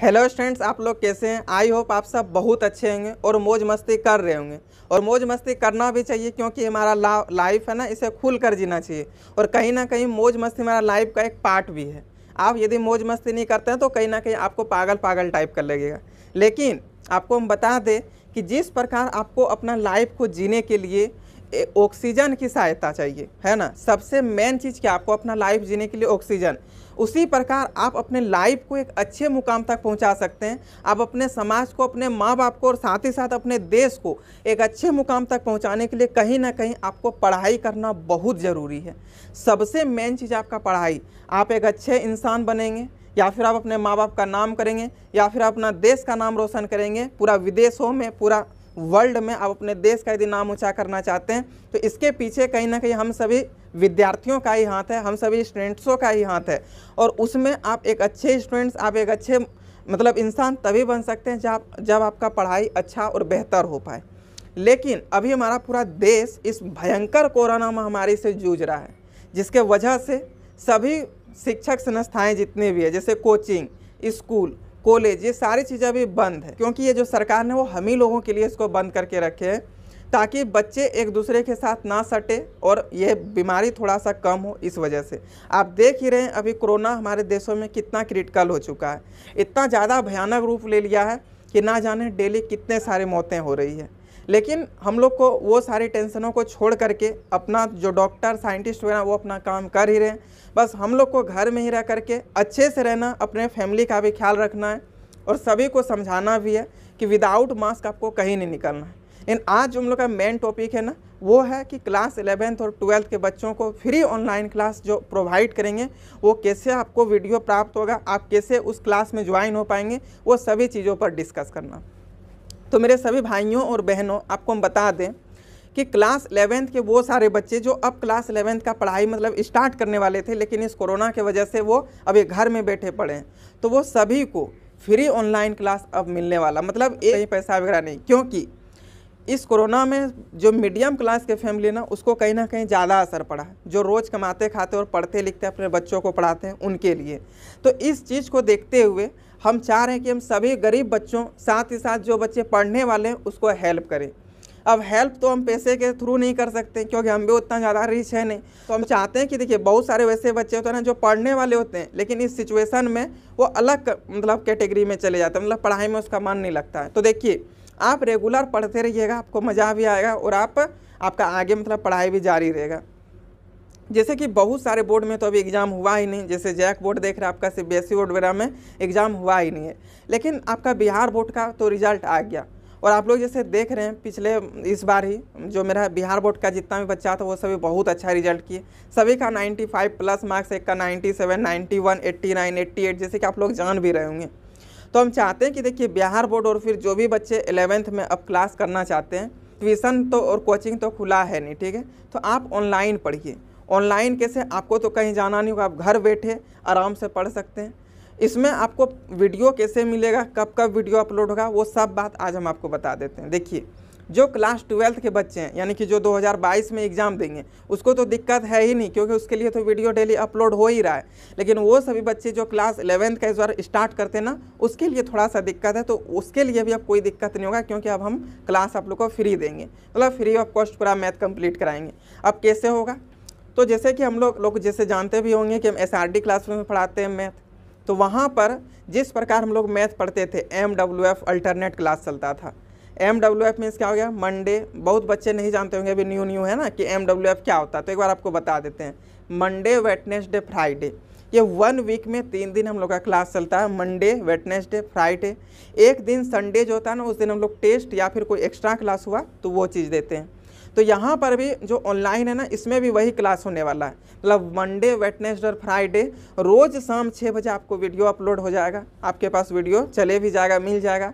hello students आप लोग कैसे हैं आई होप आप सब बहुत अच्छे होंगे और मौज मस्ती कर रहे होंगे और मौज मस्ती करना भी चाहिए क्योंकि हमारा ला, लाइफ है ना इसे खुल कर जीना चाहिए और कहीं ना कहीं मौज मस्ती हमारा लाइफ का एक पार्ट भी है आप यदि मौज मस्ती नहीं करते हैं तो कहीं ना कहीं आपको पागल पागल टाइप कर लगेगा लेकिन आपको हम बता दें कि जिस प्रकार आपको अपना लाइफ को जीने के लिए ऑक्सीजन की सहायता चाहिए है ना सबसे मेन चीज़ क्या आपको अपना लाइफ जीने के लिए ऑक्सीजन उसी प्रकार आप अपने लाइफ को एक अच्छे मुकाम तक पहुंचा सकते हैं आप अपने समाज को अपने माँ बाप को और साथ ही साथ अपने देश को एक अच्छे मुकाम तक पहुंचाने के लिए कहीं ना कहीं आपको पढ़ाई करना बहुत ज़रूरी है सबसे मेन चीज़ आपका पढ़ाई आप एक अच्छे इंसान बनेंगे या फिर आप अपने माँ बाप का नाम करेंगे या फिर आप अपना देश का नाम रोशन करेंगे पूरा विदेशों में पूरा वर्ल्ड में आप अपने देश का यदि नाम ऊँचा करना चाहते हैं तो इसके पीछे कहीं ना कहीं हम सभी विद्यार्थियों का ही हाथ है हम सभी स्टूडेंट्सों का ही हाथ है और उसमें आप एक अच्छे स्टूडेंट्स आप एक अच्छे मतलब इंसान तभी बन सकते हैं जब जब आपका पढ़ाई अच्छा और बेहतर हो पाए लेकिन अभी हमारा पूरा देश इस भयंकर कोरोना महामारी से जूझ रहा है जिसके वजह से सभी शिक्षक संस्थाएं जितनी भी है जैसे कोचिंग स्कूल कॉलेज ये सारी चीज़ें अभी बंद है क्योंकि ये जो सरकार ने वो हम ही लोगों के लिए इसको बंद करके रखे हैं ताकि बच्चे एक दूसरे के साथ ना सटे और ये बीमारी थोड़ा सा कम हो इस वजह से आप देख ही रहे हैं अभी कोरोना हमारे देशों में कितना क्रिटिकल हो चुका है इतना ज़्यादा भयानक रूप ले लिया है कि ना जाने डेली कितने सारे मौतें हो रही है लेकिन हम लोग को वो सारे टेंशनों को छोड़ करके अपना जो डॉक्टर साइंटिस्ट वगैरह वो अपना काम कर ही रहे हैं बस हम लोग को घर में ही रह करके अच्छे से रहना अपने फैमिली का भी ख्याल रखना है और सभी को समझाना भी है कि विदाउट मास्क आपको कहीं नहीं निकलना है लेकिन आज जो हम लोग का मेन टॉपिक है ना वो है कि क्लास एलेवेंथ और ट्वेल्थ के बच्चों को फ्री ऑनलाइन क्लास जो प्रोवाइड करेंगे वो कैसे आपको वीडियो प्राप्त होगा आप कैसे उस क्लास में ज्वाइन हो पाएंगे वो सभी चीज़ों पर डिस्कस करना तो मेरे सभी भाइयों और बहनों आपको हम बता दें कि क्लास एलेवेंथ के वो सारे बच्चे जो अब क्लास एलेवेंथ का पढ़ाई मतलब स्टार्ट करने वाले थे लेकिन इस कोरोना के वजह से वो अभी घर में बैठे पड़े हैं तो वो सभी को फ्री ऑनलाइन क्लास अब मिलने वाला मतलब एक पैसा वगैरह नहीं क्योंकि इस कोरोना में जो मीडियम क्लास के फैमिली ना उसको कहीं ना कहीं ज़्यादा असर पड़ा जो रोज़ कमाते खाते और पढ़ते लिखते अपने बच्चों को पढ़ाते हैं उनके लिए तो इस चीज़ को देखते हुए हम चाह रहे हैं कि हम सभी गरीब बच्चों साथ ही साथ जो बच्चे पढ़ने वाले हैं उसको हेल्प करें अब हेल्प तो हम पैसे के थ्रू नहीं कर सकते क्योंकि हम भी उतना ज़्यादा रिच है नहीं तो हम चाहते हैं कि देखिए बहुत सारे वैसे बच्चे होते हैं जो पढ़ने वाले होते हैं लेकिन इस सिचुएशन में वो अलग मतलब कैटेगरी में चले जाते हैं मतलब पढ़ाई में उसका मन नहीं लगता है तो देखिए आप रेगुलर पढ़ते रहिएगा आपको मज़ा भी आएगा और आप आपका आगे मतलब पढ़ाई भी जारी रहेगा जैसे कि बहुत सारे बोर्ड में तो अभी एग्ज़ाम हुआ ही नहीं जैसे जैक बोर्ड देख रहे आपका आपका बी बोर्ड वगैरह में एग्ज़ाम हुआ ही नहीं है लेकिन आपका बिहार बोर्ड का तो रिजल्ट आ गया और आप लोग जैसे देख रहे हैं पिछले इस बार ही जो मेरा बिहार बोर्ड का जितना भी बच्चा था वो सभी बहुत अच्छा रिजल्ट किए सभी का 95 प्लस मार्क्स एक का 97, 91, 89, 88 जैसे कि आप लोग जान भी रहे होंगे तो हम चाहते हैं कि देखिए बिहार बोर्ड और फिर जो भी बच्चे एलेवेंथ में अब क्लास करना चाहते हैं ट्यूशन तो और कोचिंग तो खुला है नहीं ठीक है तो आप ऑनलाइन पढ़िए ऑनलाइन कैसे आपको तो कहीं जाना नहीं होगा आप घर बैठे आराम से पढ़ सकते हैं इसमें आपको वीडियो कैसे मिलेगा कब कब वीडियो अपलोड होगा वो सब बात आज हम आपको बता देते हैं देखिए जो क्लास ट्वेल्थ के बच्चे हैं यानी कि जो 2022 में एग्ज़ाम देंगे उसको तो दिक्कत है ही नहीं क्योंकि उसके लिए तो वीडियो डेली अपलोड हो ही रहा है लेकिन वो सभी बच्चे जो क्लास इलेवेंथ का इस बार स्टार्ट करते हैं ना उसके लिए थोड़ा सा दिक्कत है तो उसके लिए भी अब कोई दिक्कत नहीं होगा क्योंकि अब हम क्लास आप लोग को फ्री देंगे मतलब तो फ्री ऑफ कॉस्ट पूरा मैथ कम्प्लीट कराएंगे अब कैसे होगा तो जैसे कि हम लोग लोग जैसे जानते भी होंगे कि हम एस आर डी क्लासरूम में पढ़ाते हैं मैथ तो वहाँ पर जिस प्रकार हम लोग मैथ पढ़ते थे M W F alternate class चलता था एम डब्ल्यू एफ मीन्स क्या हो गया मंडे बहुत बच्चे नहीं जानते होंगे अभी न्यू न्यू है ना कि एम डब्ल्यू एफ क्या होता है तो एक बार आपको बता देते हैं मंडे वेटनेसडे फ्राइडे ये वन वीक में तीन दिन हम लोग का क्लास चलता है मंडे वेटनेसडे फ्राइडे एक दिन संडे जो होता है ना उस दिन हम लोग टेस्ट या फिर कोई एक्स्ट्रा क्लास हुआ तो वो चीज़ देते हैं तो यहाँ पर भी जो ऑनलाइन है ना इसमें भी वही क्लास होने वाला है मतलब मंडे वेटनेसडे और फ्राइडे रोज़ शाम छः बजे आपको वीडियो अपलोड हो जाएगा आपके पास वीडियो चले भी जाएगा मिल जाएगा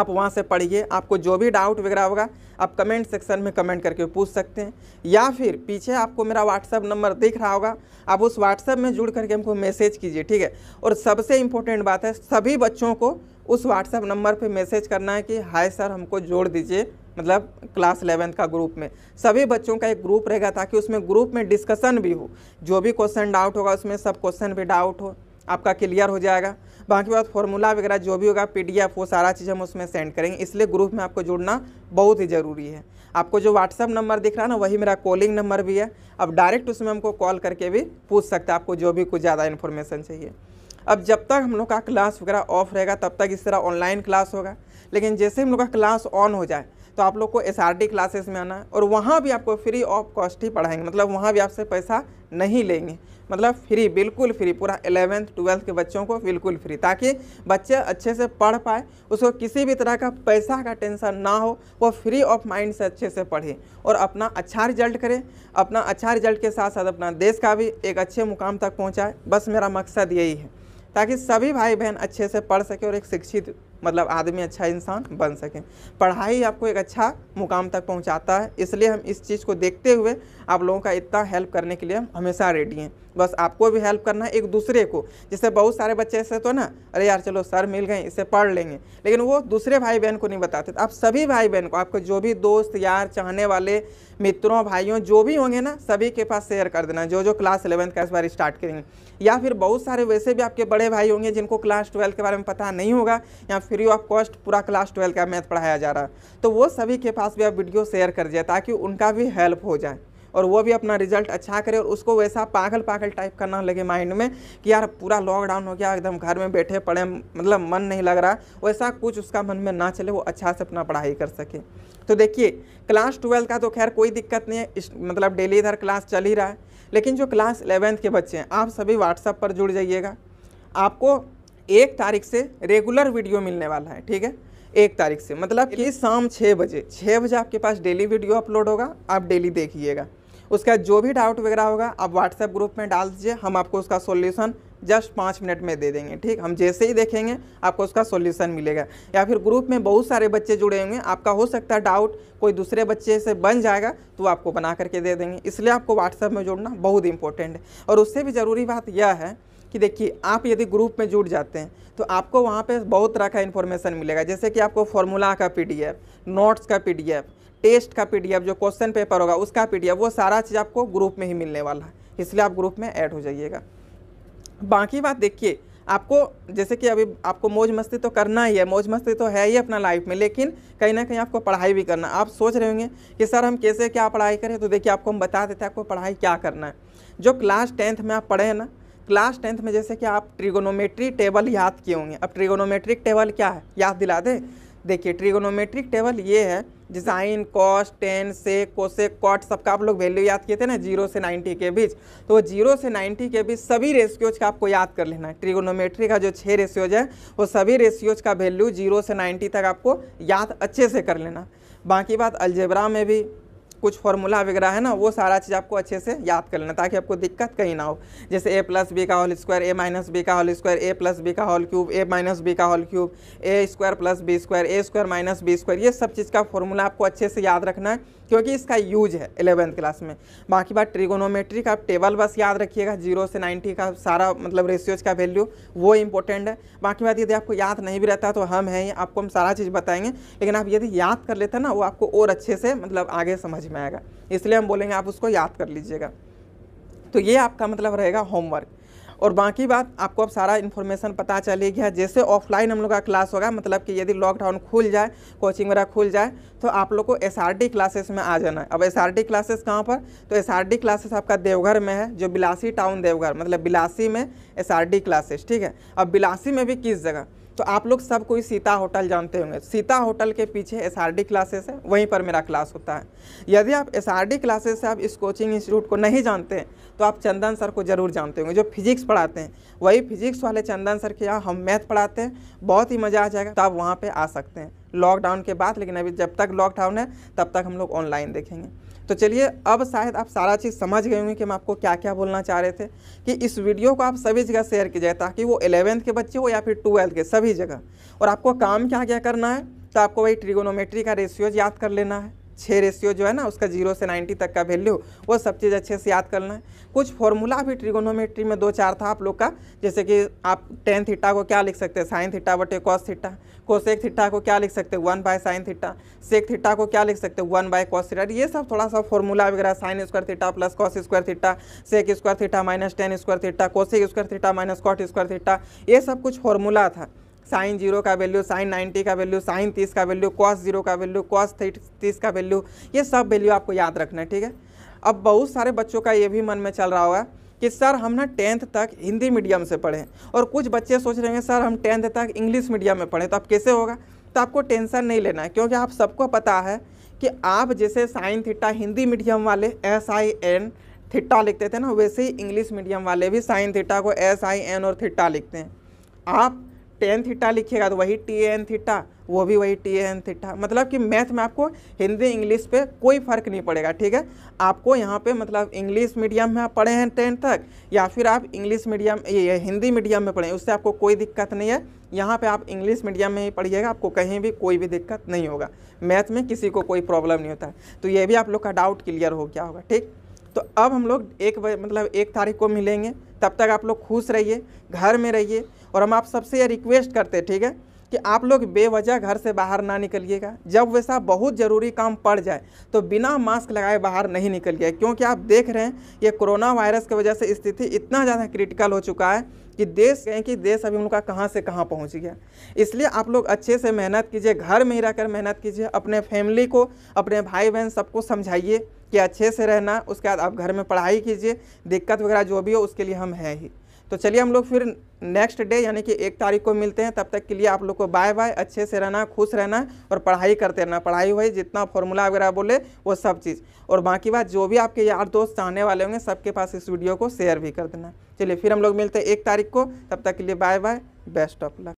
आप वहाँ से पढ़िए आपको जो भी डाउट वगैरह होगा आप कमेंट सेक्शन में कमेंट करके पूछ सकते हैं या फिर पीछे आपको मेरा व्हाट्सअप नंबर दिख रहा होगा आप उस व्हाट्सअप में जुड़ करके हमको मैसेज कीजिए ठीक है और सबसे इम्पोर्टेंट बात है सभी बच्चों को उस व्हाट्सअप नंबर पे मैसेज करना है कि हाय सर हमको जोड़ दीजिए मतलब क्लास इलेवेंथ का ग्रुप में सभी बच्चों का एक ग्रुप रहेगा ताकि उसमें ग्रुप में डिस्कशन भी हो जो भी क्वेश्चन डाउट होगा उसमें सब क्वेश्चन भी डाउट हो आपका क्लियर हो जाएगा बाकी बात फॉर्मूला वगैरह जो भी होगा पीडीएफ वो सारा चीज़ हम उसमें सेंड करेंगे इसलिए ग्रुप में आपको जुड़ना बहुत ही ज़रूरी है आपको जो व्हाट्सअप नंबर दिख रहा है ना वही मेरा कॉलिंग नंबर भी है अब डायरेक्ट उसमें हमको कॉल करके भी पूछ सकते हैं आपको जो भी कुछ ज़्यादा इन्फॉर्मेशन चाहिए अब जब तक हम लोग का क्लास वगैरह ऑफ रहेगा तब तक इस तरह ऑनलाइन क्लास होगा लेकिन जैसे हम लोग का क्लास ऑन हो जाए तो आप लोग को एस क्लासेस में आना है और वहाँ भी आपको फ्री ऑफ कॉस्ट ही पढ़ाएंगे मतलब वहाँ भी आपसे पैसा नहीं लेंगे मतलब फ्री बिल्कुल फ्री पूरा एलेवेंथ ट्वेल्थ के बच्चों को बिल्कुल फ्री ताकि बच्चे अच्छे से पढ़ पाए उसको किसी भी तरह का पैसा का टेंशन ना हो वो फ्री ऑफ माइंड से अच्छे से पढ़े और अपना अच्छा रिजल्ट करें अपना अच्छा रिजल्ट के साथ साथ अपना देश का भी एक अच्छे मुकाम तक पहुँचाए बस मेरा मकसद यही है ताकि सभी भाई बहन अच्छे से पढ़ सके और एक शिक्षित मतलब आदमी अच्छा इंसान बन सके पढ़ाई आपको एक अच्छा मुकाम तक पहुँचाता है इसलिए हम इस चीज़ को देखते हुए आप लोगों का इतना हेल्प करने के लिए हम हमेशा रेडी हैं बस आपको भी हेल्प करना है एक दूसरे को जैसे बहुत सारे बच्चे ऐसे तो ना अरे यार चलो सर मिल गए इसे पढ़ लेंगे लेकिन वो दूसरे भाई बहन को नहीं बताते तो आप सभी भाई बहन को आपके जो भी दोस्त यार चाहने वाले मित्रों भाइयों जो भी होंगे ना सभी के पास शेयर कर देना जो जो क्लास इलेवंथ का इस बार स्टार्ट करेंगे या फिर बहुत सारे वैसे भी आपके बड़े भाई होंगे जिनको क्लास ट्वेल्थ के बारे में पता नहीं होगा या फ्री ऑफ कॉस्ट पूरा क्लास ट्वेल्थ का मैथ पढ़ाया जा रहा है तो वो सभी के पास भी आप वीडियो शेयर कर दिया ताकि उनका भी हेल्प हो जाए और वो भी अपना रिजल्ट अच्छा करे और उसको वैसा पागल पागल टाइप करना लगे माइंड में कि यार पूरा लॉकडाउन हो गया एकदम घर में बैठे पड़े मतलब मन नहीं लग रहा वैसा कुछ उसका मन में ना चले वो अच्छा से अपना पढ़ाई कर सके तो देखिए क्लास ट्वेल्थ का तो खैर कोई दिक्कत नहीं है मतलब डेली इधर क्लास चल ही रहा है लेकिन जो क्लास एलेवेंथ के बच्चे हैं आप सभी व्हाट्सएप पर जुड़ जाइएगा आपको एक तारीख से रेगुलर वीडियो मिलने वाला है ठीक है एक तारीख से मतलब कि शाम छः बजे छः बजे आपके पास डेली वीडियो अपलोड होगा आप डेली देखिएगा उसका जो भी डाउट वगैरह होगा आप व्हाट्सएप ग्रुप में डाल दीजिए हम आपको उसका सोल्यूशन जस्ट पाँच मिनट में दे देंगे ठीक हम जैसे ही देखेंगे आपको उसका सोल्यूशन मिलेगा या फिर ग्रुप में बहुत सारे बच्चे जुड़े होंगे आपका हो सकता है डाउट कोई दूसरे बच्चे से बन जाएगा तो आपको बना करके दे देंगे इसलिए आपको व्हाट्सएप में जुड़ना बहुत इंपॉर्टेंट है और उससे भी ज़रूरी बात यह है कि देखिए आप यदि ग्रुप में जुड़ जाते हैं तो आपको वहाँ पे बहुत तरह का इन्फॉर्मेशन मिलेगा जैसे कि आपको फॉर्मूला का पीडीएफ नोट्स का पीडीएफ टेस्ट का पीडीएफ जो क्वेश्चन पेपर होगा उसका पीडीएफ वो सारा चीज़ आपको ग्रुप में ही मिलने वाला है इसलिए आप ग्रुप में ऐड हो जाइएगा बाकी बात देखिए आपको जैसे कि अभी आपको मौज मस्ती तो करना ही है मौज मस्ती तो है ही अपना लाइफ में लेकिन कहीं ना कहीं आपको पढ़ाई भी करना आप सोच रहे होंगे कि सर हम कैसे क्या पढ़ाई करें तो देखिए आपको हम बता देते हैं आपको पढ़ाई क्या करना है जो क्लास टेंथ में आप पढ़े हैं ना क्लास टेंथ में जैसे कि आप ट्रिगोनोमेट्री टेबल याद किए होंगे अब ट्रिगोनोमेट्रिक टेबल क्या है याद दिला दें देखिए ट्रिगोनोमेट्रिक टेबल ये है डिज़ाइन कॉस्ट टेन से कोसे कॉट सबका आप लोग वैल्यू याद किए थे ना जीरो से नाइन्टी के बीच तो वो जीरो से नाइन्टी के बीच सभी रेशियोज का आपको याद कर लेना है ट्रिगोनोमेट्री का जो छः रेशियोज है वो सभी रेशियोज का वैल्यू जीरो से नाइन्टी तक आपको याद अच्छे से कर लेना बाकी बात अलजेबरा में भी कुछ फॉर्मूला वगैरह है ना वो सारा चीज़ आपको अच्छे से याद कर लेना ताकि आपको दिक्कत कहीं ना हो जैसे ए प्लस बी का whole square a minus b का whole square a plus b का whole cube a minus b का whole cube a square plus b square a square minus b square ये सब चीज़ का फॉर्मूला आपको अच्छे से याद रखना है क्योंकि इसका यूज है एलेवेंथ क्लास में बाकी बात ट्रिगोनोमेट्री का आप टेबल बस याद रखिएगा जीरो से नाइन्टी का सारा मतलब रेशियोज का वैल्यू वो इंपॉर्टेंट है बाकी बात यदि आपको याद नहीं भी रहता तो हम हैं आपको हम सारा चीज़ बताएंगे लेकिन आप यदि याद कर लेते ना वो आपको और अच्छे से मतलब आगे समझ में में आएगा इसलिए हम बोलेंगे आप उसको याद कर लीजिएगा तो ये आपका मतलब रहेगा होमवर्क और बाकी बात आपको अब सारा इन्फॉर्मेशन पता चली गया जैसे ऑफलाइन हम लोग का क्लास होगा मतलब कि यदि लॉकडाउन खुल जाए कोचिंग वगैरह खुल जाए तो आप लोग को एस क्लासेस में आ जाना है अब एस क्लासेस कहाँ पर तो एस क्लासेस आपका देवघर में है जो बिलासी टाउन देवघर मतलब बिलासी में एस क्लासेस ठीक है अब बिलासी में भी किस जगह तो आप लोग सब कोई सीता होटल जानते होंगे सीता होटल के पीछे एस क्लासेस है वहीं पर मेरा क्लास होता है यदि आप एस क्लासेस से आप इस कोचिंग इंस्टीट्यूट को नहीं जानते हैं तो आप चंदन सर को ज़रूर जानते होंगे जो फिजिक्स पढ़ाते हैं वही फिजिक्स वाले चंदन सर के यहाँ हम मैथ पढ़ाते हैं बहुत ही मज़ा आ जाएगा तो आप वहाँ पर आ सकते हैं लॉकडाउन के बाद लेकिन अभी जब तक लॉकडाउन है तब तक हम लोग ऑनलाइन देखेंगे तो चलिए अब शायद आप सारा चीज़ समझ गए होंगे कि हम आपको क्या क्या बोलना चाह रहे थे कि इस वीडियो को आप सभी जगह शेयर किया जाए ताकि वो एलेवेंथ के बच्चे हो या फिर ट्वेल्थ के सभी जगह और आपको काम क्या क्या करना है तो आपको वही ट्रिगोनोमेट्री का रेशियोज याद कर लेना है छः रेशियो जो है ना उसका जीरो से नाइन्टी तक का वैल्यू वो सब चीज़ अच्छे से याद करना है कुछ फॉर्मूला भी ट्रिगोनोमेट्री में दो चार था आप लोग का जैसे कि आप टेन थीटा को क्या लिख सकते हैं साइन थीटा बटे कॉस थीटा कोसेक थीटा को क्या लिख सकते हैं one by sine theta sec theta को क्या लिख सकते हैं वन बाय कॉस थीटा ये सब थोड़ा सा फॉर्मूला वगैरह sine square theta plus cos square theta sec square theta minus tan square theta cosec square theta minus cot square theta ये सब कुछ फॉर्मूला था साइन जीरो का वैल्यू साइन नाइन्टी का वैल्यू साइन तीस का वैल्यू कॉस जीरो का value cos तीस का वैल्यू ये सब वैल्यू आपको याद रखना है ठीक है अब बहुत सारे बच्चों का ये भी मन में चल रहा होगा कि सर हम ना टेंथ तक हिंदी मीडियम से पढ़ें और कुछ बच्चे सोच रहे हैं सर हम टेंथ तक इंग्लिश मीडियम में पढ़ें तो अब कैसे होगा तो आपको टेंशन नहीं लेना है क्योंकि आप सबको पता है कि आप जैसे साइन थिट्टा हिंदी मीडियम वाले एस आई एन थिट्टा लिखते थे ना वैसे ही इंग्लिश मीडियम वाले भी साइन थिट्टा को एस आई एन और थिट्टा लिखते हैं आप टेन थीटा लिखिएगा तो वही टी एन थीटा वो भी वही टी एन थीटा मतलब कि मैथ में आपको हिंदी इंग्लिश पे कोई फ़र्क नहीं पड़ेगा ठीक है आपको यहाँ पे मतलब इंग्लिश मीडियम में आप पढ़े हैं टेंथ तक या फिर आप इंग्लिश मीडियम ये हिंदी मीडियम में पढ़े उससे आपको कोई दिक्कत नहीं है यहाँ पे आप इंग्लिश मीडियम में ही पढ़िएगा आपको कहीं भी कोई भी दिक्कत नहीं होगा मैथ में किसी को कोई प्रॉब्लम नहीं होता तो ये भी आप लोग का डाउट क्लियर हो गया होगा ठीक तो अब हम लोग एक मतलब एक तारीख को मिलेंगे तब तक आप लोग खुश रहिए घर में रहिए और हम आप सबसे ये रिक्वेस्ट करते हैं ठीक है कि आप लोग बेवजह घर से बाहर ना निकलिएगा जब वैसा बहुत ज़रूरी काम पड़ जाए तो बिना मास्क लगाए बाहर नहीं निकलिए क्योंकि आप देख रहे हैं ये कोरोना वायरस की वजह से स्थिति इतना ज़्यादा क्रिटिकल हो चुका है कि देश कहें कि देश अभी उनका कहाँ से कहाँ पहुँच गया इसलिए आप लोग अच्छे से मेहनत कीजिए घर में ही रहकर मेहनत कीजिए अपने फैमिली को अपने भाई बहन सबको समझाइए कि अच्छे से रहना उसके बाद आप घर में पढ़ाई कीजिए दिक्कत वगैरह जो भी हो उसके लिए हम हैं ही तो चलिए हम लोग फिर नेक्स्ट डे यानी कि एक तारीख को मिलते हैं तब तक के लिए आप लोग को बाय बाय अच्छे से रहना खुश रहना और पढ़ाई करते रहना पढ़ाई हुई जितना फॉर्मूला वगैरह बोले वो सब चीज़ और बाकी बात जो भी आपके यार दोस्त चाहने वाले होंगे सबके पास इस वीडियो को शेयर भी कर देना चलिए फिर हम लोग मिलते हैं एक तारीख को तब तक के लिए bye bye best of luck